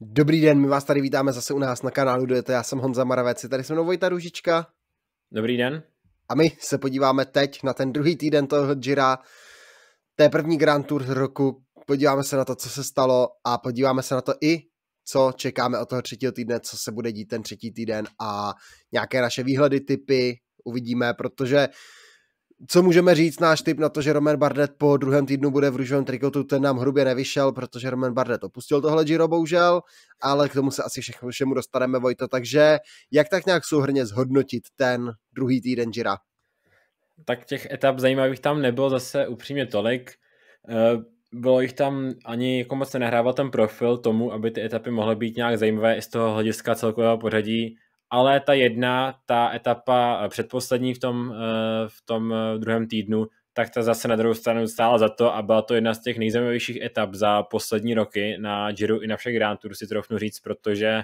Dobrý den, my vás tady vítáme zase u nás na kanálu Dojete, já jsem Honza Maravec, tady jsme mnou Vojta Ružička. Dobrý den. A my se podíváme teď na ten druhý týden toho Jira, té první Grand Tour roku, podíváme se na to, co se stalo a podíváme se na to i, co čekáme od toho třetího týdne, co se bude dít ten třetí týden a nějaké naše výhledy, typy uvidíme, protože uh, co můžeme říct, náš tip na to, že Roman Bardet po druhém týdnu bude v růžovém trikotu, ten nám hrubě nevyšel, protože Roman Bardet opustil tohle Giro, bohužel, ale k tomu se asi všechno, všemu dostaneme, Vojto, takže jak tak nějak souhrně zhodnotit ten druhý týden Gira? Tak těch etap zajímavých tam nebylo zase upřímně tolik. Eh, bylo jich tam ani jako moc nehrával ten profil tomu, aby ty etapy mohly být nějak zajímavé i z toho hlediska celkového pořadí ale ta jedna, ta etapa eh, předposlední v tom, eh, v tom eh, druhém týdnu, tak ta zase na druhou stranu stála za to a byla to jedna z těch nejzajímavějších etap za poslední roky na Giro i na všech Grand Tour, si trochu říct, protože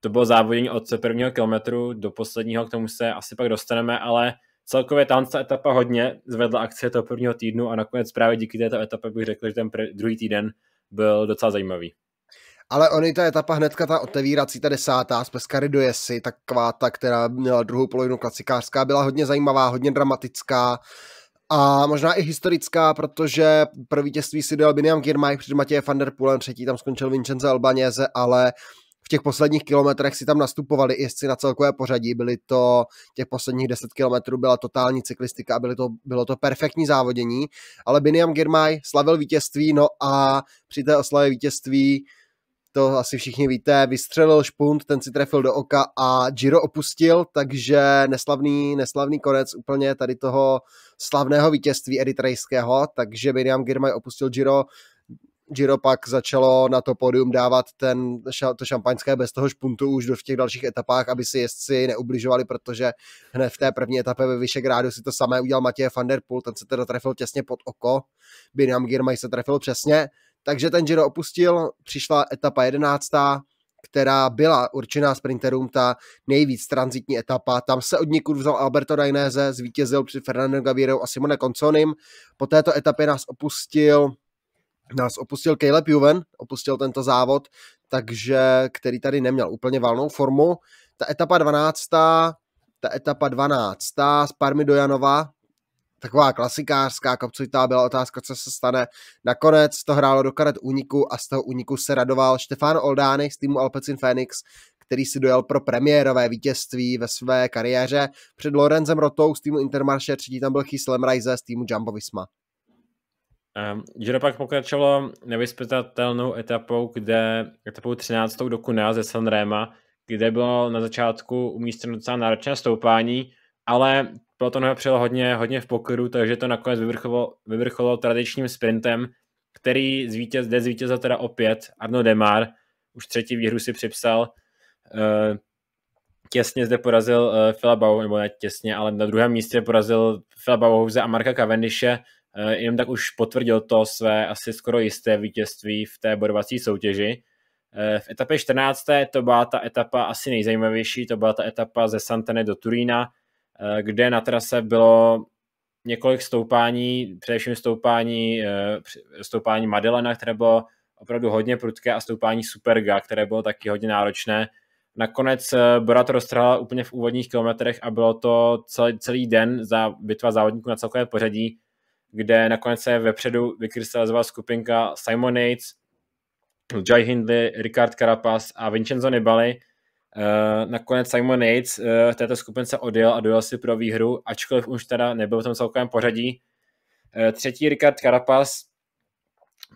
to bylo závodění od prvního kilometru do posledního, k tomu se asi pak dostaneme, ale celkově tam ta etapa hodně zvedla akce toho prvního týdnu a nakonec právě díky této etapě bych řekl, že ten první, druhý týden byl docela zajímavý ale oni ta etapa hnedka ta otevírací, ta desátá z Pescary do Jesy, tak kváta která měla druhou polovinu klasikářská, byla hodně zajímavá, hodně dramatická a možná i historická, protože pro vítězství si dal Biniam Girmay před Matěje van der Poolem, třetí tam skončil Vincenzo Albanese, ale v těch posledních kilometrech si tam nastupovali jezdci na celkové pořadí, byly to těch posledních 10 kilometrů byla totální cyklistika a byly to, bylo to perfektní závodění, ale Biniam Girmay slavil vítězství, no a při té oslavě vítězství to asi všichni víte, vystřelil špunt, ten si trefil do oka a Giro opustil, takže neslavný, neslavný konec úplně tady toho slavného vítězství eritrejského, takže Miriam Girmay opustil Giro, Giro pak začalo na to pódium dávat ten, to šampaňské bez toho špuntu už do v těch dalších etapách, aby si jezdci neubližovali, protože hned v té první etapě ve Vyšegrádu si to samé udělal Matěj van der Poel, ten se teda trefil těsně pod oko, Biniam Girmay se trefil přesně, takže ten Giro opustil, přišla etapa jedenáctá, která byla určená sprinterům ta nejvíc transitní etapa. Tam se od nikud vzal Alberto Dainese, zvítězil před Fernando Gavirou a Simone Conconim. Po této etapě nás opustil nás opustil Caleb Juven, opustil tento závod, takže který tady neměl úplně valnou formu. Ta etapa 12. Ta etapa 12. z Parmy Dojanova, taková klasikářská kapcovitá byla otázka, co se stane. Nakonec to hrálo do karet úniku a z toho úniku se radoval Štefán Oldány z týmu Alpecin Phoenix, který si dojel pro premiérové vítězství ve své kariéře. Před Lorenzem Rotou z týmu Intermarché třetí tam byl Chis Lemrajze z týmu Jumbo Visma. Um, pak pokračovalo nevyspytatelnou etapou, kde etapou 13. do Kuna ze Sanrema, kde bylo na začátku umístěno docela náročné stoupání, ale Peloton ho přijel hodně, hodně v pokoru, takže to nakonec vyvrcholo, vyvrcholo tradičním sprintem, který zvítěz, jde zvítězil teda opět Arno Demar, už třetí výhru si připsal. Eh, těsně zde porazil Fila eh, Bauhou, nebo ne těsně, ale na druhém místě porazil Fila Bauhouze a Marka Cavendishe, eh, jenom tak už potvrdil to své asi skoro jisté vítězství v té bodovací soutěži. V etapě 14. to byla ta etapa asi nejzajímavější, to byla ta etapa ze Santany do Turína, Eh, kde na trase bylo několik stoupání, především stoupání, eh, stoupání Madelena, které bylo opravdu hodně prudké a stoupání Superga, které bylo taky hodně náročné. Nakonec eh, Borat roztrhala úplně v úvodních kilometrech a bylo to celý, celý den za bitva závodníků na celkové pořadí, kde nakonec se vepředu vykrystalizovala skupinka Simon Yates, Jai Hindley, Ricard Carapaz a Vincenzo Nibali, Eh, nakonec Simon Yates eh, v této skupince odjel a dojel si pro výhru, ačkoliv už teda nebyl v tom celkovém pořadí. Eh, třetí Ricard Carapaz,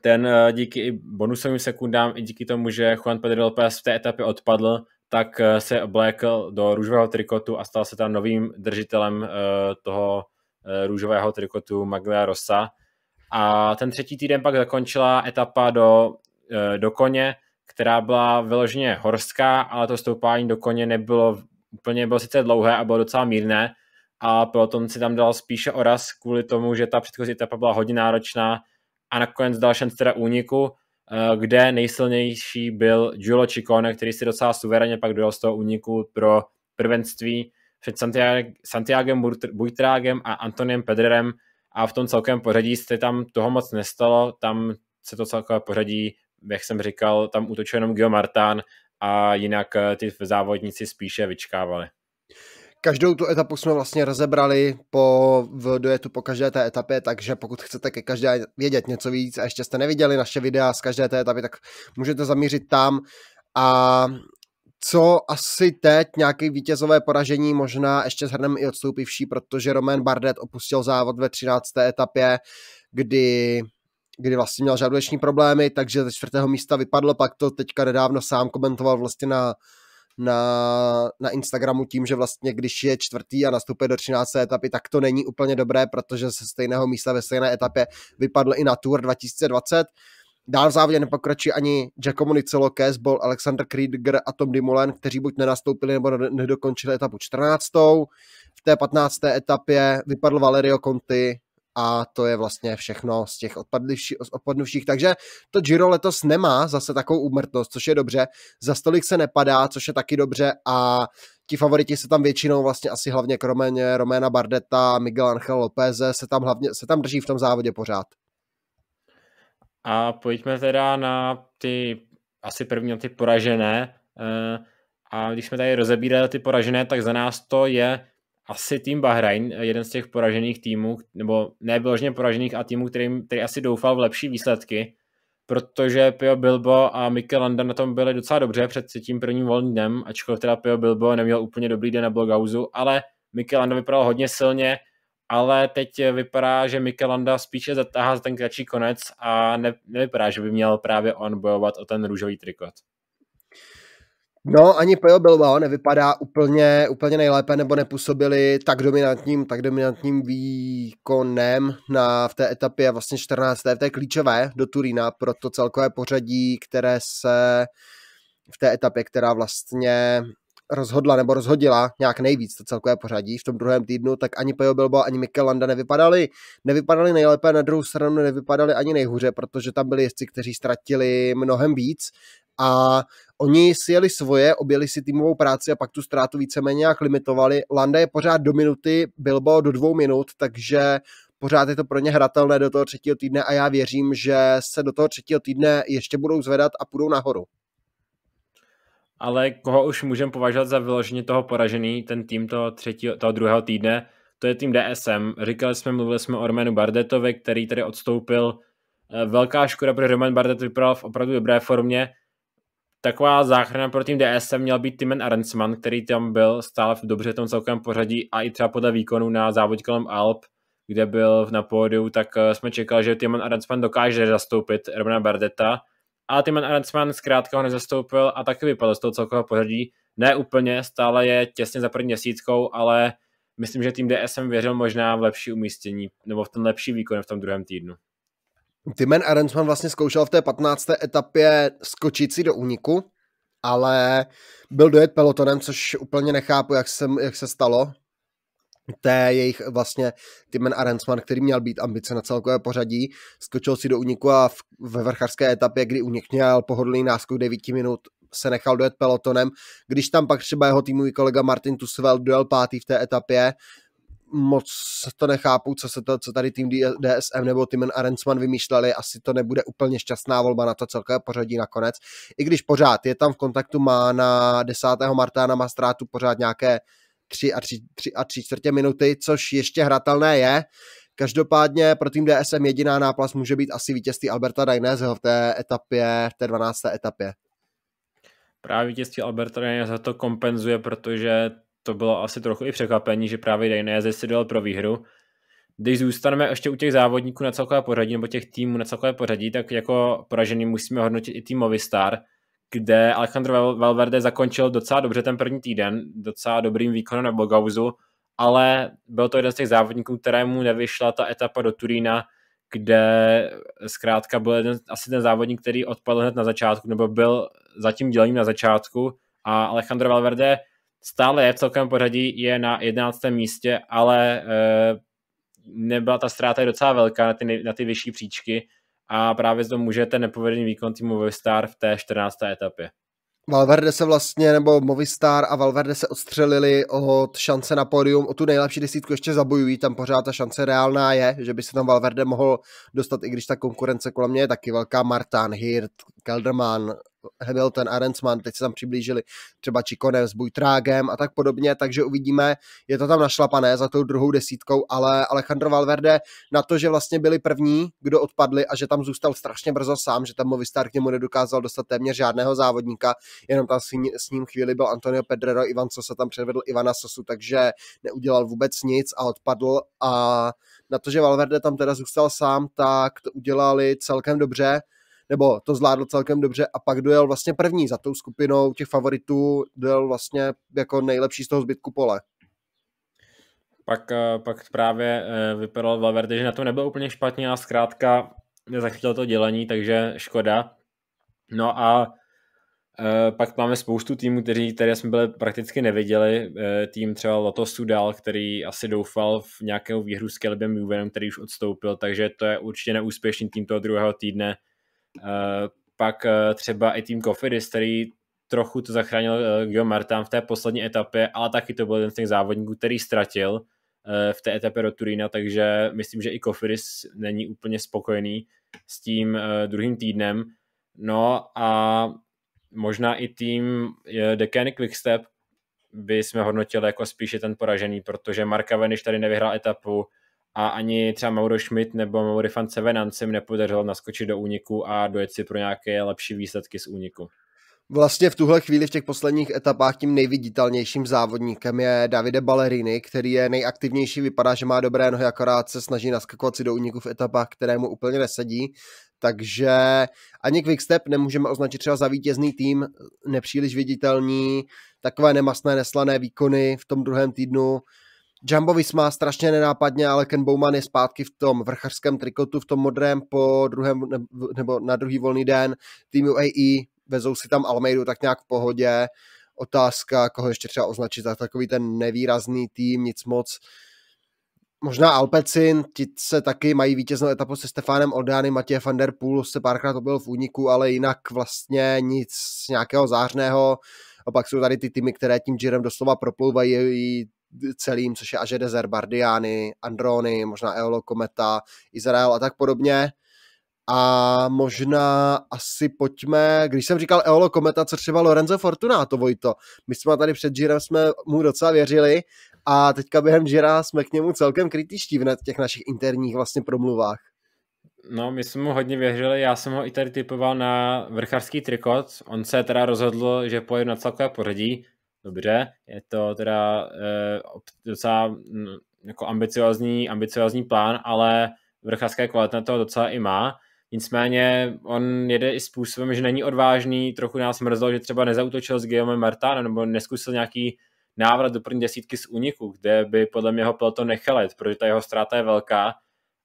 ten díky i bonusovým sekundám, i díky tomu, že Juan Pedro López v té etapě odpadl, tak se oblékl do růžového trikotu a stal se tam novým držitelem toho růžového trikotu Maglia Rosa. A ten třetí týden pak zakončila etapa do, do koně, která byla vyloženě horská, ale to stoupání do koně nebylo úplně, bylo sice dlouhé a bylo docela mírné, a potom si tam dal spíše oraz kvůli tomu, že ta předchozí etapa byla hodně náročná a nakonec dal šanci teda úniku, eh, kde nejsilnější byl Giulio Ciccone, který si docela suverénně pak dojel z toho úniku pro prvenství před Santiago, Santiagem Buitrágem a Antoniem Pedrerem a v tom celkem pořadí se tam toho moc nestalo, tam se to celkové pořadí jak jsem říkal, tam útočil jenom Gio Martán a jinak eh, ty závodníci spíše vyčkávali. Každou tu etapu jsme vlastně rozebrali po, v dojetu po každé té etapě, takže pokud chcete ke každé vědět něco víc a ještě jste neviděli naše videa z každé té etapy, tak můžete zamířit tam. A co asi teď nějaké vítězové poražení, možná ještě shrnem i odstoupivší, protože Roman Bardet opustil závod ve 13. etapě, kdy kdy vlastně měl žádoční problémy, takže ze čtvrtého místa vypadl, pak to teďka nedávno sám komentoval vlastně na, na, na Instagramu tím, že vlastně když je čtvrtý a nastupuje do 13. etapy, tak to není úplně dobré, protože ze stejného místa ve stejné etapě vypadl i na Tour 2020. Dál v závodě nepokračují ani Giacomo Nicolo, Kesbol, Alexander Krieger a Tom Dimulen, kteří buď nenastoupili nebo nedokončili etapu 14. V té 15. etapě vypadl Valerio Conti, a to je vlastně všechno z těch odpadnuších. Takže to Giro letos nemá zase takovou úmrtnost, což je dobře. Za stolik se nepadá, což je taky dobře a ti favoriti se tam většinou vlastně asi hlavně kromě Roména Bardeta, Miguel Angel Lopez se tam hlavně se tam drží v tom závodě pořád. A pojďme teda na ty asi první ty poražené. Eh, a když jsme tady rozebírali ty poražené, tak za nás to je asi tým Bahrain, jeden z těch poražených týmů, nebo nebyložně poražených a týmů, který, který asi doufal v lepší výsledky, protože Pio Bilbo a Mikel Landa na tom byli docela dobře před tím prvním volným dnem, ačkoliv teda Pio Bilbo neměl úplně dobrý den na Blogauzu, ale Mikel Landa vypadal hodně silně, ale teď vypadá, že Mikel Landa spíše zatáhá za ten kratší konec a ne, nevypadá, že by měl právě on bojovat o ten růžový trikot. No, ani Pejo Bilbao nevypadá úplně, úplně nejlépe, nebo nepůsobili tak dominantním, tak dominantním výkonem na, v té etapě vlastně 14. v té klíčové do Turína pro to celkové pořadí, které se v té etapě, která vlastně rozhodla nebo rozhodila nějak nejvíc to celkové pořadí v tom druhém týdnu, tak ani Pejo Bilbao, ani Mikel Landa nevypadali, nevypadali nejlépe, na druhou stranu nevypadali ani nejhůře, protože tam byli jezdci, kteří ztratili mnohem víc a oni si jeli svoje, objeli si týmovou práci a pak tu ztrátu víceméně jak limitovali. Landa je pořád do minuty, Bilbo do dvou minut, takže pořád je to pro ně hratelné do toho třetího týdne a já věřím, že se do toho třetího týdne ještě budou zvedat a půjdou nahoru. Ale koho už můžeme považovat za vyloženě toho poražený, ten tým toho, třetího, toho druhého týdne, to je tým DSM. Říkali jsme, mluvili jsme o Romanu Bardetovi, který tady odstoupil. Eh, velká škoda, protože Roman Bardet vypadal v opravdu dobré formě, taková záchrana pro tým DS měl být Timen Arensman, který tam byl stále v dobře tom celkovém pořadí a i třeba podle výkonu na závodě kolem Alp, kde byl na pódiu, tak eh, jsme čekali, že Timen Arensman dokáže zastoupit Romana Bardeta, a Timen Arensman zkrátka ho nezastoupil a taky vypadl z toho celkového pořadí. Ne úplně, stále je těsně za první měsíckou, ale myslím, že tým DSM věřil možná v lepší umístění nebo v ten lepší výkon v tom druhém týdnu. Timen Arensman vlastně zkoušel v té 15. etapě skočit si do úniku, ale byl dojet pelotonem, což úplně nechápu, jak se, jak se stalo. Té jejich vlastně Timen Arensman, který měl být ambice na celkové pořadí, skočil si do úniku a v, ve vrcharské etapě, kdy únik měl pohodlný náskok 9 minut, se nechal dojet pelotonem. Když tam pak třeba jeho týmový kolega Martin Tusvel dojel pátý v té etapě, moc to nechápu, co se to, co tady tým DSM nebo tým Arensman vymýšleli, asi to nebude úplně šťastná volba na to celkové pořadí nakonec. I když pořád je tam v kontaktu, má na 10. marta na Mastrátu pořád nějaké 3 a 3, 3 a 3 čtvrtě minuty, což ještě hratelné je. Každopádně pro tým DSM jediná náplast může být asi vítězství Alberta Dainézeho v té etapě, v té 12. etapě. Právě vítězství Alberta Dainézeho to kompenzuje, protože to bylo asi trochu i překvapení, že právě Dainese si dal pro výhru. Když zůstaneme ještě u těch závodníků na celkové pořadí nebo těch týmů na celkové pořadí, tak jako poražený musíme hodnotit i týmový Movistar, kde Alejandro Valverde zakončil docela dobře ten první týden, docela dobrým výkonem na Bogauzu, ale byl to jeden z těch závodníků, kterému nevyšla ta etapa do Turína, kde zkrátka byl jeden, asi ten závodník, který odpadl hned na začátku, nebo byl zatím dělením na začátku a Alejandro Valverde stále je v celkem pořadí, je na 11. místě, ale eh, nebyla ta ztráta docela velká na ty, na ty vyšší příčky a právě zde může ten nepovedený výkon týmu Movistar v té 14. etapě. Valverde se vlastně, nebo Movistar a Valverde se odstřelili od šance na pódium, o tu nejlepší desítku ještě zabojují, tam pořád ta šance reálná je, že by se tam Valverde mohl dostat, i když ta konkurence kolem mě je taky velká, Martán, Hirt, Kelderman, Hamilton a Rensman, teď se tam přiblížili třeba Čikonem s Bujtrágem a tak podobně, takže uvidíme, je to tam našlapané za tou druhou desítkou, ale Alejandro Valverde na to, že vlastně byli první, kdo odpadli a že tam zůstal strašně brzo sám, že tam Movistar k němu nedokázal dostat téměř žádného závodníka, jenom tam s ním chvíli byl Antonio Pedrero, Ivan Sosa tam předvedl Ivana Sosu, takže neudělal vůbec nic a odpadl a na to, že Valverde tam teda zůstal sám, tak to udělali celkem dobře nebo to zvládl celkem dobře a pak dojel vlastně první za tou skupinou těch favoritů, dojel vlastně jako nejlepší z toho zbytku pole. Pak, eh, pak právě eh, vypadal Valverde, že na to nebyl úplně špatně a zkrátka nezachytil to dělení, takže škoda. No a eh, pak máme spoustu týmů, kteří, které jsme byli prakticky neviděli. tým třeba Lotto Sudal, který asi doufal v nějakou výhru s Kelbem který už odstoupil, takže to je určitě neúspěšný tým toho druhého týdne. Eh, pak eh, třeba i tým Kofidis, který trochu to zachránil eh, Guillaume Martin v té poslední etapě, ale taky to byl jeden z těch závodníků, který ztratil v té etapě do Turína, takže myslím, že i Kofidis není úplně spokojený s tím druhým týdnem. No a možná i tým Deccan Quickstep by jsme hodnotili jako spíše ten poražený, protože Mark Cavendish tady nevyhrál etapu, a ani třeba Mauro Schmidt nebo Mauri van Sevenan se jim nepodařilo naskočit do úniku a dojet si pro nějaké lepší výsledky z úniku. Vlastně v tuhle chvíli v těch posledních etapách tím nejviditelnějším závodníkem je Davide Ballerini, který je nejaktivnější, vypadá, že má dobré nohy, akorát se snaží naskakovat si do úniku v etapách, které mu úplně nesedí. Takže ani Quickstep nemůžeme označit třeba za vítězný tým, nepříliš viditelní, takové nemastné, neslané výkony v tom druhém týdnu Jumbo Visma strašně nenápadně, ale Ken Bowman je zpátky v tom vrchařském trikotu, v tom modrém po druhém nebo na druhý volný den. Tým UAE vezou si tam Almeidu tak nějak v pohodě. Otázka, koho ještě třeba označit za takový ten nevýrazný tým, nic moc. Možná Alpecin, ti se taky mají vítěznou etapu se Stefánem Oldány, Matěj van der Poel se párkrát byl v úniku, ale jinak vlastně nic nějakého zářného. A pak jsou tady ty týmy, které tím Girem doslova proplouvají celým, což je Ažedezer, Bardiány, Androny, možná Eolo Kometa, Izrael a tak podobně. A možná asi pojďme, když jsem říkal Eolo Kometa, co třeba Lorenzo to Vojto. My jsme tady před Girem, jsme mu docela věřili a teďka během Gira jsme k němu celkem kritičtí v těch našich interních vlastně promluvách. No, my jsme mu hodně věřili, já jsem ho i tady typoval na vrchařský trikot. On se teda rozhodl, že pojede na celkové pořadí, dobře, je to teda eh, docela mm, jako ambiciozní, ambiciozní plán, ale vrchářské kvalit to docela i má. Nicméně on jede i způsobem, že není odvážný, trochu nás mrzlo, že třeba nezautočil s Guillaume Marta, nebo neskusil nějaký návrat do první desítky z úniku, kde by podle mě ho peloton nechal jet, protože ta jeho ztráta je velká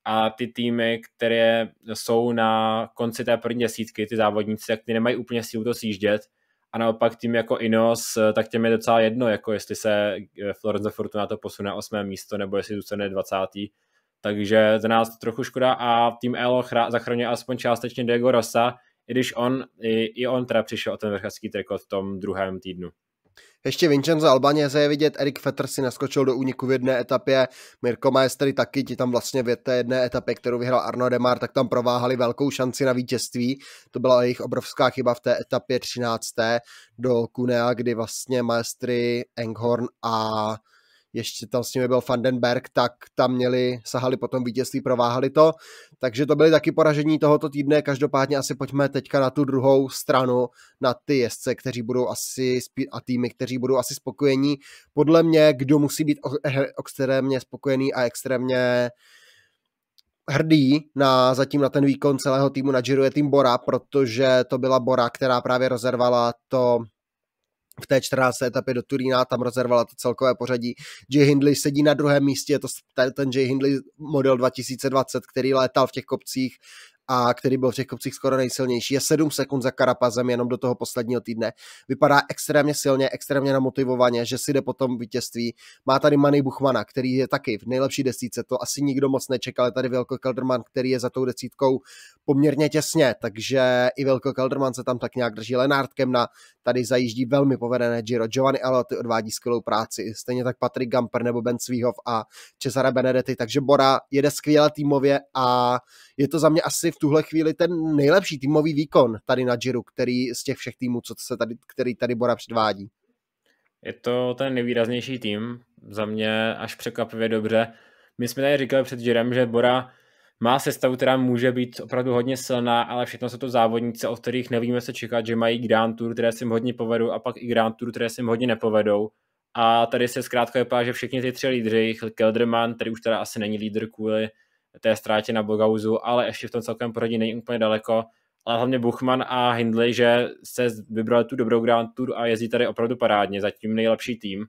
a ty týmy, které jsou na konci té první desítky, ty závodníci, tak ty nemají úplně sílu to sjíždět, a naopak tým jako Inos, eh, tak těm je docela jedno, jako jestli se eh, Fortuna to posune na osmé místo, nebo jestli zůstane 20. Takže za nás to trochu škoda a tým Elo zachrání aspoň částečně Diego Rosa, i když on, i, i on teda přišel o ten vrchacký trikot v tom druhém týdnu. Ještě Vincenzo Albaněze je vidět, Erik Fetter si naskočil do úniku v jedné etapě, Mirko Maestri taky, ti tam vlastně v té jedné etapě, kterou vyhrál Arno Demar, tak tam prováhali velkou šanci na vítězství. To byla jejich obrovská chyba v té etapě 13. do Kunea, kdy vlastně Maestri, Enghorn a ještě tam s nimi byl Vandenberg, tak tam měli, sahali potom vítězství, prováhali to. Takže to byly taky poražení tohoto týdne. Každopádně asi pojďme teďka na tu druhou stranu, na ty jezdce, kteří budou asi a týmy, kteří budou asi spokojení. Podle mě, kdo musí být eh, extrémně spokojený a extrémně hrdý na, zatím na ten výkon celého týmu na Giro je tým Bora, protože to byla Bora, která právě rozervala to v té 14. etapě do Turína, tam rozervala to celkové pořadí. J. Hindley sedí na druhém místě, je to ten J. Hindley model 2020, který létal v těch kopcích a který byl v těch kopcích skoro nejsilnější, je 7 sekund za Karapazem jenom do toho posledního týdne. Vypadá extrémně silně, extrémně namotivovaně, že si jde po tom vítězství. Má tady Manny Buchmana, který je taky v nejlepší desítce to asi nikdo moc nečekal, je tady Velko Kelderman, který je za tou desítkou poměrně těsně, takže i Velko Kelderman se tam tak nějak drží. Lenártkem na tady zajíždí velmi povedené Giro. Giovanni Alotti odvádí skvělou práci, stejně tak Patrick Gamper nebo Ben Svíhov a Cesare Benedetti, takže Bora jede skvěle týmově a je to za mě asi v tuhle chvíli ten nejlepší týmový výkon tady na Giro, který z těch všech týmů, co se tady, který tady Bora předvádí. Je to ten nejvýraznější tým, za mě až překvapivě dobře. My jsme tady říkali před Jirem, že Bora má sestavu, která může být opravdu hodně silná, ale všechno jsou to závodníci, o kterých nevíme se čekat, že mají Grand Tour, které si jim hodně povedou a pak i Grand Tour, které si jim hodně nepovedou. A tady se zkrátka vypadá, že všichni ty tři lídři, Kelderman, který už teda asi není lídr kvůli té ztrátě na Bogauzu, ale ještě v tom celkem poradí není úplně daleko. Ale hlavně Buchman a Hindley, že se vybrali tu dobrou Grand Tour a jezdí tady opravdu parádně, zatím nejlepší tým.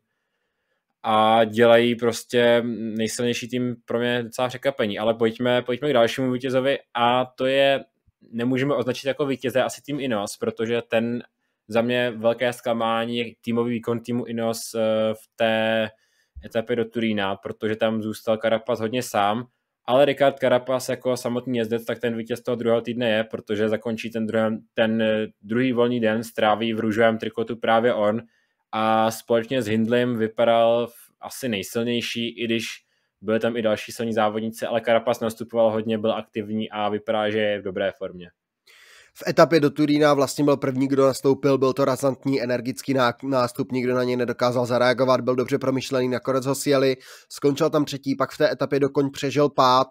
A dělají prostě nejsilnější tým pro mě docela překapení. Ale pojďme, pojďme k dalšímu vítězovi a to je, nemůžeme označit jako vítěze asi tým Inos, protože ten za mě velké zklamání týmový výkon týmu Inos eh, v té etapě do Turína, protože tam zůstal Carapaz hodně sám ale Ricard Carapaz jako samotný jezdec, tak ten vítěz toho druhého týdne je, protože zakončí ten, druhý, ten eh, druhý volný den, stráví v růžovém trikotu právě on a společně s Hindlem vypadal asi nejsilnější, i když byly tam i další silní závodníci, ale Carapaz nastupoval hodně, byl aktivní a vypadá, že je v dobré formě. V etapě do Turína vlastně byl první, kdo nastoupil, byl to razantní, energický nástup, nikdo na něj nedokázal zareagovat, byl dobře promyšlený, nakonec ho sjeli, skončil tam třetí, pak v té etapě do koň přežil pát,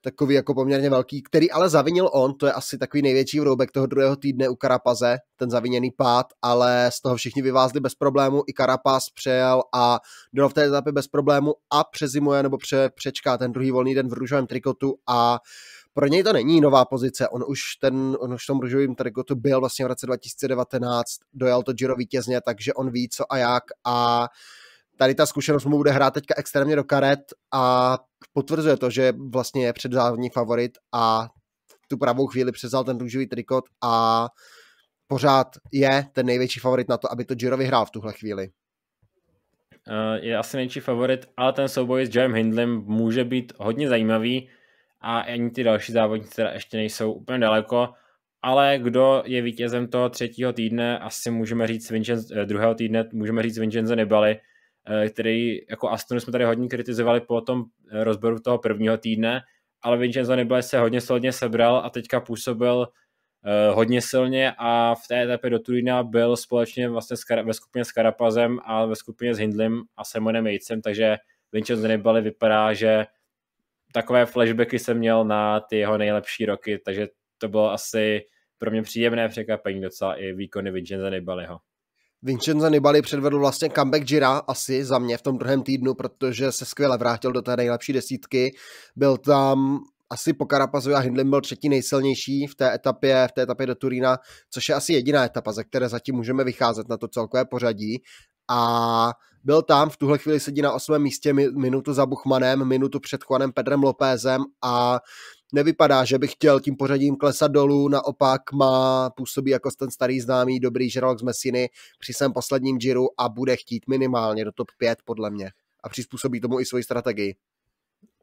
takový jako poměrně velký, který ale zavinil on, to je asi takový největší vroubek toho druhého týdne u Karapaze, ten zaviněný pád, ale z toho všichni vyvázli bez problému, i Karapaz přejel a dojel v té etapě bez problému a přezimuje nebo pře, přečká ten druhý volný den v růžovém trikotu a pro něj to není nová pozice, on už, ten, on už v tom ružovým trikotu byl vlastně v roce 2019, dojel to Giro vítězně, takže on ví co a jak a tady ta zkušenost mu bude hrát teďka extrémně do karet a potvrzuje to, že vlastně je předzávodní favorit a tu pravou chvíli přezal ten růžový trikot a pořád je ten největší favorit na to, aby to Giro vyhrál v tuhle chvíli. Eh, je asi největší favorit, ale ten souboj s Jerem Hindlem může být hodně zajímavý a ani ty další závodníci teda ještě nejsou úplně daleko, ale kdo je vítězem toho třetího týdne, asi můžeme říct Vincenzo, eh, druhého týdne, můžeme říct Vincenzo Nibali, eh, který jako Astonu jsme tady hodně kritizovali po tom eh, rozboru toho prvního týdne, ale Vincenzo Nibali se hodně solidně sebral a teďka působil hodně silně a v té etapě do Turína byl společně vlastně ve skupině s Karapazem a ve skupině s Hindlem a Simonem Jejcem, takže Vincenzo Nibali vypadá, že takové flashbacky jsem měl na ty jeho nejlepší roky, takže to bylo asi pro mě příjemné překvapení docela i výkony Vincenza Nibaliho. Vincenzo Nibali předvedl vlastně comeback Jira asi za mě v tom druhém týdnu, protože se skvěle vrátil do té nejlepší desítky. Byl tam asi po Karapazu a Hindlem byl třetí nejsilnější v té etapě, v té etapě do Turína, což je asi jediná etapa, ze které zatím můžeme vycházet na to celkové pořadí. A byl tam, v tuhle chvíli sedí na osmém místě, minutu za Buchmanem, minutu před Juanem Pedrem Lópezem a nevypadá, že by chtěl tím pořadím klesat dolů, naopak má, působí jako ten starý známý dobrý žralok z Messiny při svém posledním džiru a bude chtít minimálně do top 5 podle mě a přizpůsobí tomu i svoji strategii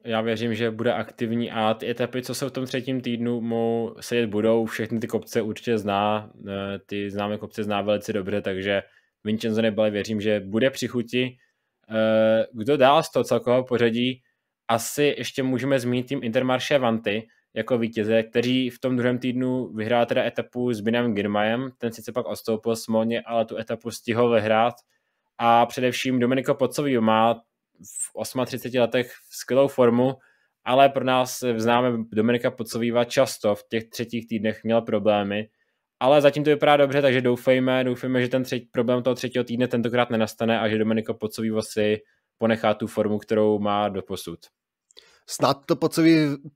já věřím, že bude aktivní a ty etapy, co se v tom třetím týdnu mu sedět budou, všechny ty kopce určitě zná, eh, ty známé kopce zná velice dobře, takže Vincenzo Nebali věřím, že bude při chuti. Eh, kdo dál z toho celkového pořadí? Asi ještě můžeme zmínit tým Intermarché Vanty jako vítěze, kteří v tom druhém týdnu vyhrál teda etapu s Binem Girmajem, ten sice pak odstoupil smolně, ale tu etapu stihl vyhrát a především Domenico Pocový má v 38 letech v skvělou formu, ale pro nás známe Dominika Pocovýva často v těch třetích týdnech měl problémy, ale zatím to vypadá dobře, takže doufejme, doufejme, že ten třetí, problém toho třetího týdne tentokrát nenastane a že Dominika Pocovýva si ponechá tu formu, kterou má do posud. Snad to po co,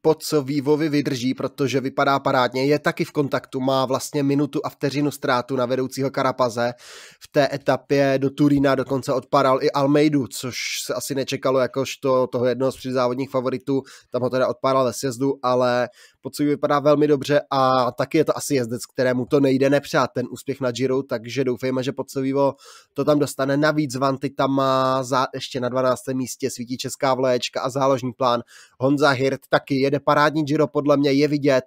po co Vývovi vydrží, protože vypadá parádně, je taky v kontaktu, má vlastně minutu a vteřinu ztrátu na vedoucího Karapaze. V té etapě do Turína dokonce odpadal i Almeidu, což se asi nečekalo jakožto toho jednoho z přizávodních favoritů, tam ho teda odpadal ve sjezdu, ale Pocuji vypadá velmi dobře a taky je to asi jezdec, kterému to nejde nepřát ten úspěch na Giro, takže doufejme, že Pocujivo to tam dostane. Navíc Vanty tam má za, ještě na 12. místě svítí česká vléčka a záložní plán. Honza Hirt taky jede parádní Giro, podle mě je vidět.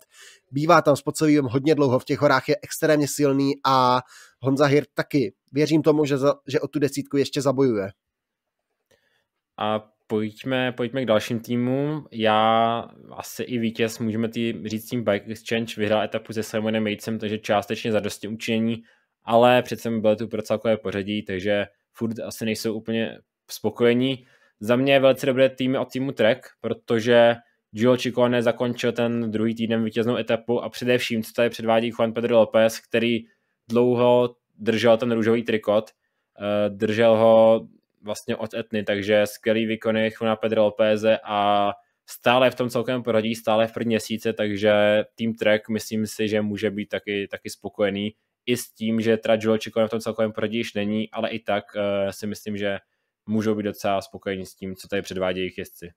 Bývá tam s Pocovivem hodně dlouho, v těch horách je extrémně silný a Honza Hirt taky. Věřím tomu, že, za, že o tu desítku ještě zabojuje. A Pojďme, pojďme k dalším týmům. Já asi i vítěz, můžeme tý, říct tým Bike Exchange, vyhrál etapu se Simonem Jejcem, takže částečně za dosti učinění, ale přece byl tu pro celkové pořadí, takže furt asi nejsou úplně spokojení. Za mě je velice dobré týmy od týmu Trek, protože Gio Ciccone zakončil ten druhý týden vítěznou etapu a především, co tady předvádí Juan Pedro López, který dlouho držel ten růžový trikot, eh, držel ho vlastně od Etny, takže skvělý výkony Chuna Pedro López a stále v tom celkem poradí, stále v první měsíce, takže Team Trek myslím si, že může být taky, taky spokojený i s tím, že teda Joel v tom celkovém poradí již není, ale i tak uh, si myslím, že můžou být docela spokojení s tím, co tady předvádějí jezdci.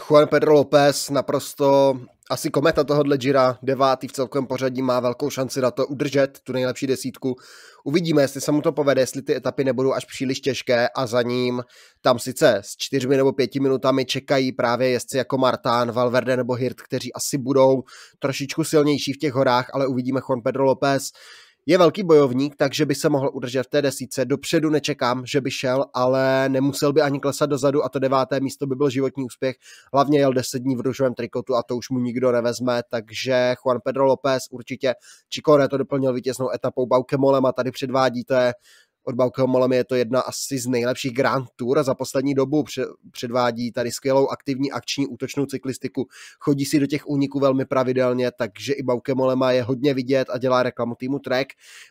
Juan Pedro López naprosto asi kometa tohohle Jira, devátý v celkovém pořadí, má velkou šanci na to udržet tu nejlepší desítku. Uvidíme, jestli se mu to povede, jestli ty etapy nebudou až příliš těžké a za ním tam sice s čtyřmi nebo pěti minutami čekají právě jezdci jako Martán, Valverde nebo Hirt, kteří asi budou trošičku silnější v těch horách, ale uvidíme Juan Pedro López je velký bojovník, takže by se mohl udržet v té desíce. Dopředu nečekám, že by šel, ale nemusel by ani klesat dozadu a to deváté místo by byl životní úspěch. Hlavně jel deset dní v ružovém trikotu a to už mu nikdo nevezme, takže Juan Pedro López určitě Chikone to doplnil vítěznou etapou Baukemolem a tady předvádíte od Baukehomola je to jedna asi z nejlepších Grand Tour a za poslední dobu předvádí tady skvělou aktivní akční útočnou cyklistiku. Chodí si do těch úniků velmi pravidelně, takže i Baukemolema je hodně vidět a dělá reklamu týmu Trek.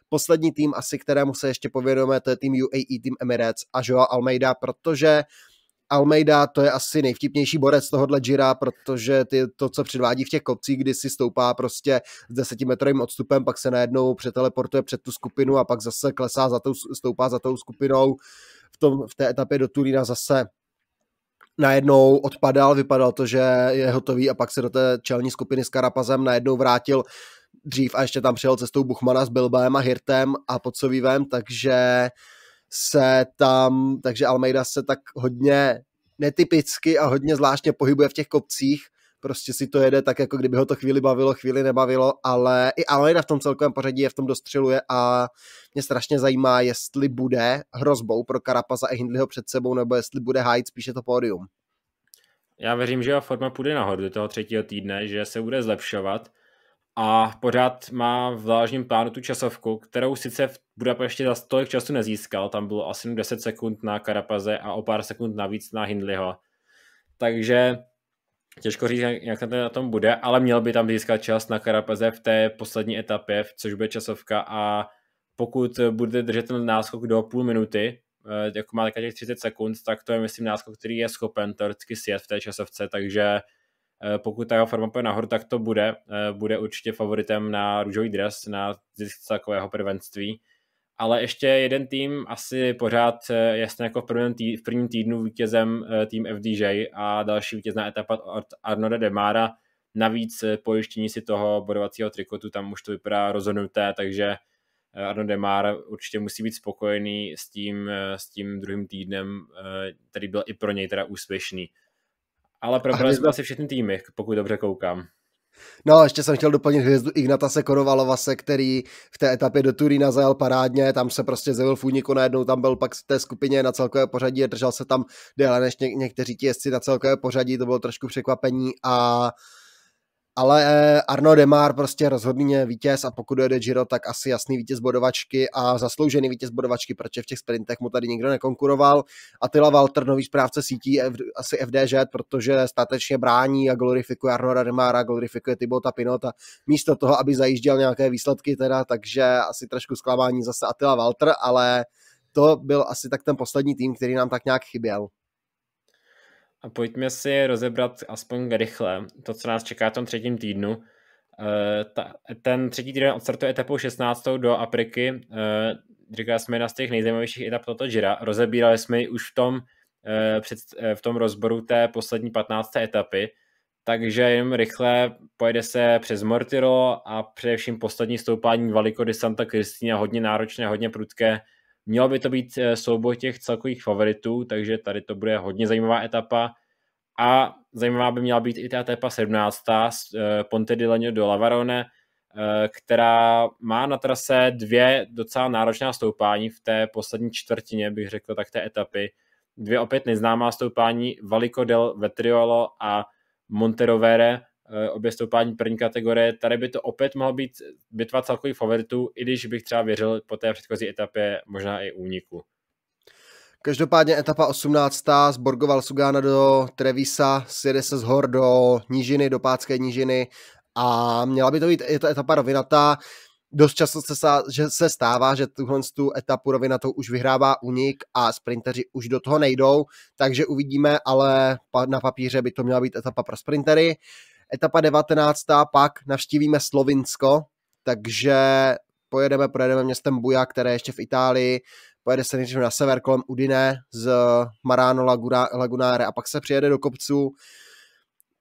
Poslední tým asi, kterému se ještě povědomé, to je tým UAE, tým Emirates a Joao Almeida, protože uh, Almeida to je asi nejvtipnější borec tohohle Jira, protože ty, to, co předvádí v těch kopcích, kdy si stoupá prostě s desetimetrovým odstupem, pak se najednou přeteleportuje před tu skupinu a pak zase klesá, za tou, stoupá za tou skupinou. V, tom, v té etapě do Turína zase najednou odpadal, vypadal to, že je hotový a pak se do té čelní skupiny s Karapazem najednou vrátil dřív a ještě tam přijel cestou Buchmana s Bilbaem a Hirtem a Podsovívem, takže uh, se tam, takže Almeida se tak hodně netypicky a hodně zvláštně pohybuje v těch kopcích, prostě si to jede tak, jako kdyby ho to chvíli bavilo, chvíli nebavilo, ale i Almeida v tom celkovém pořadí je v tom dostřeluje a mě strašně zajímá, jestli bude hrozbou pro Karapaza a Hindleyho před sebou, nebo jestli bude hájit spíše to pódium. Já věřím, že jeho forma půjde nahoru do toho třetího týdne, že se bude zlepšovat a pořád má v záležním plánu tu časovku, kterou sice v Budapešti za tolik času nezískal, tam bylo asi 10 sekund na Karapaze a o pár sekund navíc na Hindleyho. Takže těžko říct, jak na, na tom bude, ale měl by tam získat čas na Karapaze v té poslední etapě, což bude časovka a pokud bude držet ten náskok do půl minuty, eh, jako má těch 30 sekund, tak to je, myslím, náskok, který je schopen teoreticky sjet v té časovce, takže Eh, pokud ta jeho forma půjde nahoru, tak to bude. Eh, bude určitě favoritem na růžový dres, na zisk takového prvenství. Ale ještě jeden tým, asi pořád eh, jasně jako v prvním, tý, v prvním týdnu vítězem tým FDJ a další vítězná etapa od Arnoda Demara Navíc pojištění si toho bodovacího trikotu, tam už to vypadá rozhodnuté, takže Arno Demar určitě musí být spokojený s tím, s tím druhým týdnem, který byl i pro něj teda úspěšný. Ale probrali hvězda... jsme asi všechny týmy, pokud dobře koukám. No, ještě jsem chtěl doplnit hvězdu Ignata Sekorovalovase, který v té etapě do Turína zajel parádně, tam se prostě zjevil v úniku najednou, tam byl pak v té skupině na celkové pořadí a držel se tam déle než ně, někteří ti jezdci na celkové pořadí, to bylo trošku překvapení a uh, ale eh, Arno Demar prostě rozhodně vítěz a pokud dojede Giro, tak asi jasný vítěz bodovačky a zasloužený vítěz bodovačky, protože v těch sprintech mu tady nikdo nekonkuroval. Atila Walter, nový správce sítí, asi FDŽ, protože statečně brání a glorifikuje Arno Demara, glorifikuje Tibota Pinota, místo toho, aby zajížděl nějaké výsledky teda, takže asi trošku zklamání zase Atila Walter, ale to byl asi tak ten poslední tým, který nám tak nějak chyběl a pojďme si rozebrat aspoň rychle to, co nás čeká v tom třetím týdnu. Eh, ten třetí týden odstartuje etapou 16. do apriky, eh, Říkali jsme jedna z těch nejzajímavějších etap toto Jira. Rozebírali jsme ji už v tom, eh, v tom rozboru té poslední 15. etapy. Takže jenom rychle pojede se přes Mortiro a především poslední stoupání Valiko de Santa Cristina, hodně náročné, hodně prudké, Mělo by to být eh, souboj těch celkových favoritů, takže tady to bude hodně zajímavá etapa. A zajímavá by měla být i ta etapa 17. z eh, Ponte di Legno do Lavarone, eh, která má na trase dvě docela náročná stoupání v té poslední čtvrtině, bych řekl, tak té etapy. Dvě opět neznámá stoupání Valico del Vetriolo a Monterovere, Eh, obě stoupání první kategorie. Tady by to opět mohlo být bitva celkových favoritů, i když bych třeba věřil po té předchozí etapě možná i úniku. Každopádně etapa 18. zborgoval Sugána do Trevisa, sjede se z hor do nížiny, do Pácké nížiny a měla by to být je to etapa rovinatá. Dost často se, že se stává, že tuhle tu etapu rovinatou už vyhrává Unik a sprinteři už do toho nejdou, takže uvidíme, ale na papíře by to měla být etapa pro sprintery. Uh, etapa 19. pak navštívíme Slovinsko, takže pojedeme, projedeme městem Buja, které ještě v Itálii, pojede se nejdřív na sever kolem Udine z Marano Laguna Lagunáre a pak se přijede do kopců.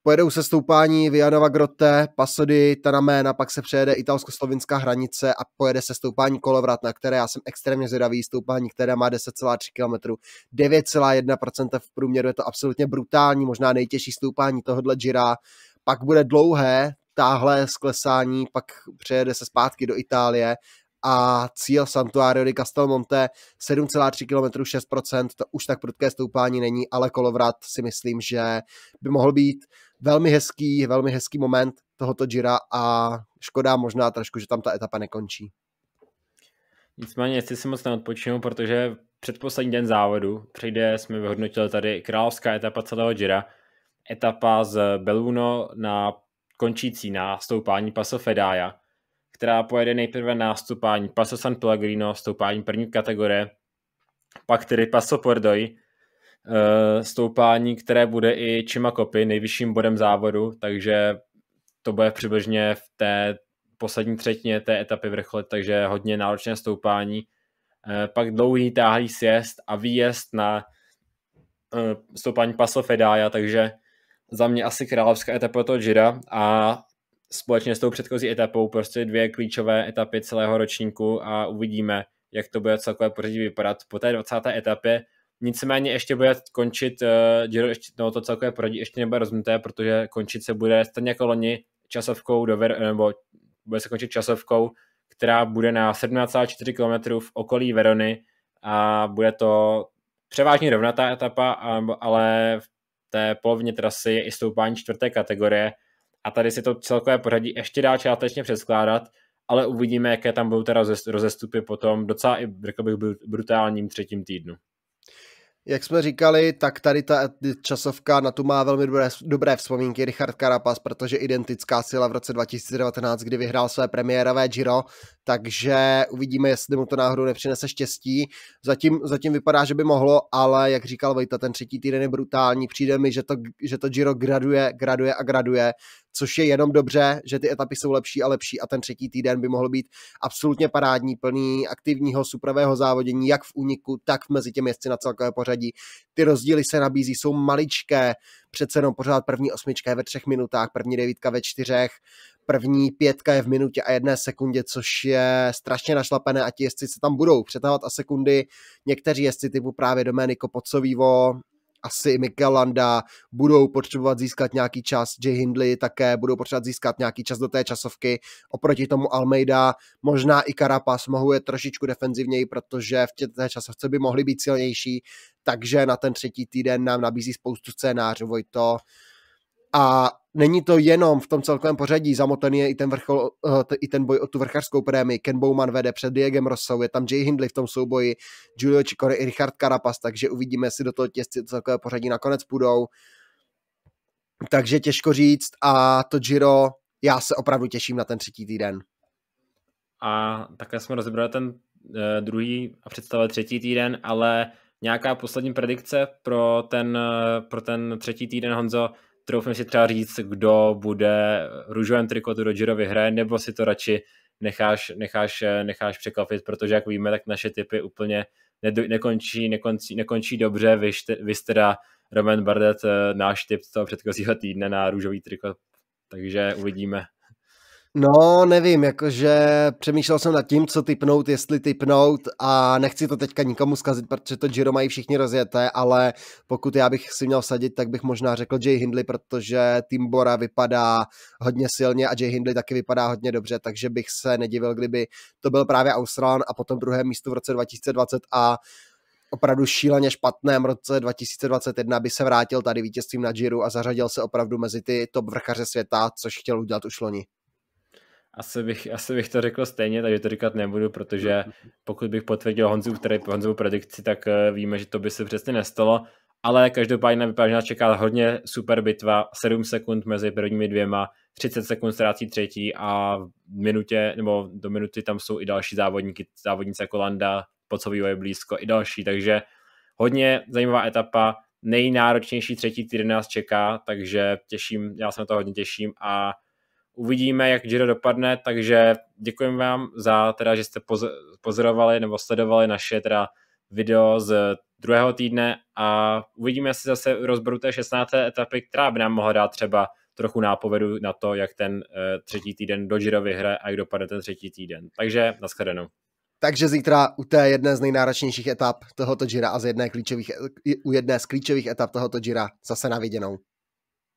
Pojedou se stoupání Vianova Grotte, Pasody, Tanamena, pak se přejede italsko-slovinská hranice a pojede se stoupání kolovrat, na které já jsem extrémně zvědavý, stoupání, které má 10,3 km, 9,1% v průměru, je to absolutně brutální, možná nejtěžší stoupání tohohle Jira pak bude dlouhé táhle sklesání, pak přejede se zpátky do Itálie a cíl Santuario di Castelmonte 7,3 km 6%, to už tak prudké stoupání není, ale kolovrat si myslím, že by mohl být velmi hezký, velmi hezký moment tohoto Jira a škoda možná trošku, že tam ta etapa nekončí. Nicméně, jestli si moc neodpočinu, protože předposlední den závodu přijde, jsme vyhodnotili tady královská etapa celého Jira, etapa z Beluno na končící na stoupání Paso Fedája, která pojede nejprve na stoupání Paso San Pellegrino, stoupání první kategorie, pak tedy Paso Pordoj, eh, stoupání, které bude i Čimakopy nejvyšším bodem závodu, takže to bude přibližně v té poslední třetině té etapy vrchol, takže hodně náročné stoupání. Eh, pak dlouhý táhlý sjezd a výjezd na eh, stoupání Paso Fedája, takže za mě asi královská etapa toho Jira a společně s tou předchozí etapou prostě dvě klíčové etapy celého ročníku a uvidíme, jak to bude celkové pořadí vypadat po té 20. etapě. Nicméně ještě bude končit uh, Giro, ještě, no, to celkové pořadí ještě nebude rozumité, protože končit se bude stejně jako loni časovkou, do, Ver- nebo bude se končit časovkou, která bude na 17,4 km v okolí Verony a bude to převážně rovnatá etapa, ale v té polovině trasy je i stoupání čtvrté kategorie a tady si to celkové pořadí ještě dá částečně přeskládat, ale uvidíme, jaké tam budou teda rozestupy potom docela i, řekl bych, brutálním třetím týdnu. Jak jsme říkali, tak tady ta časovka na tu má velmi dobré, dobré vzpomínky Richard Carapaz, protože identická sila v roce 2019, kdy vyhrál své premiérové Giro, takže uvidíme, jestli mu to náhodou nepřinese štěstí. Zatím, zatím vypadá, že by mohlo, ale jak říkal Vojta, ten třetí týden je brutální, přijde mi, že to, že to Giro graduje, graduje a graduje což je jenom dobře, že ty etapy jsou lepší a lepší a ten třetí týden by mohl být absolutně parádní, plný aktivního supravého závodění, jak v úniku, tak v mezi těmi jezdci na celkové pořadí. Ty rozdíly se nabízí, jsou maličké, přece jenom pořád první osmička je ve třech minutách, první devítka ve čtyřech, první pětka je v minutě a jedné sekundě, což je strašně našlapené a ti jezdci se tam budou přetahovat a sekundy. Někteří jezdci typu právě Domenico Pocovivo, asi Mikel Landa, budou potřebovat získat nějaký čas, Jay Hindley také budou potřebovat získat nějaký čas do té časovky. Oproti tomu Almeida, možná i Karapas mohou je trošičku defenzivněji, protože v té časovce by mohly být silnější, takže na ten třetí týden nám nabízí spoustu scénářů, Vojto. A není to jenom v tom celkovém pořadí, zamotaný je i ten, vrchol, eh, i ten boj o tu vrchařskou prémii, Ken Bowman vede před Diegem Rossou, je tam Jay Hindley v tom souboji, Julio Ciccone i Richard Carapaz, takže uvidíme, jestli do toho těsci celkové pořadí nakonec půjdou. Takže těžko říct a to Giro, já se opravdu těším na ten třetí týden. A také jsme rozebrali ten eh, druhý a představili třetí týden, ale nějaká poslední predikce pro ten, eh, pro ten třetí týden, Honzo, troufnu si třeba říct, kdo bude růžovém trikotu Rodgerovi vyhraje, nebo si to radši necháš, necháš, necháš překvapit, protože jak víme, tak naše typy úplně nekončí, nekončí, nekončí dobře, vy, vy teda Roman Bardet, eh, náš typ z toho předchozího týdne na růžový trikot, takže uvidíme. No, nevím, jakože přemýšlel jsem nad tím, co typnout, jestli typnout a nechci to teďka nikomu zkazit, protože to Giro mají všichni rozjeté, ale pokud já bych si měl sadit, tak bych možná řekl Jay Hindley, protože Bora vypadá hodně silně a Jay Hindley taky vypadá hodně dobře, takže bych se nedivil, kdyby to byl právě Australan a potom druhé místo v roce 2020 a opravdu šíleně špatném roce 2021 by se vrátil tady vítězstvím na Giro a zařadil se opravdu mezi ty top vrchaře světa, což chtěl udělat už loni. Asi bych, asi bych to řekl stejně, takže to říkat nebudu, protože no. pokud bych potvrdil Honzu, který, Honzovu predikci, tak eh, víme, že to by se přesně nestalo. Ale každopádně vypadá, že nás čeká hodně super bitva, 7 sekund mezi prvními dvěma, 30 sekund ztrácí třetí a v minutě, nebo do minuty tam jsou i další závodníky, závodnice jako Landa, Pocovýho je blízko i další, takže hodně zajímavá etapa, nejnáročnější třetí týden nás čeká, takže těším, já se na to hodně těším a Uvidíme, jak Giro dopadne, takže děkujeme vám za teda, že jste pozorovali nebo sledovali naše teda video z druhého týdne a uvidíme se zase rozboru té 16. etapy, která by nám mohla dát třeba trochu nápovedu na to, jak ten eh, třetí týden do Giro vyhraje a jak dopadne ten třetí týden. Takže nashledanou. Takže zítra u té jedné z nejnáročnějších etap tohoto Gira a z jedné klíčových, u jedné z klíčových etap tohoto Gira zase na viděnou.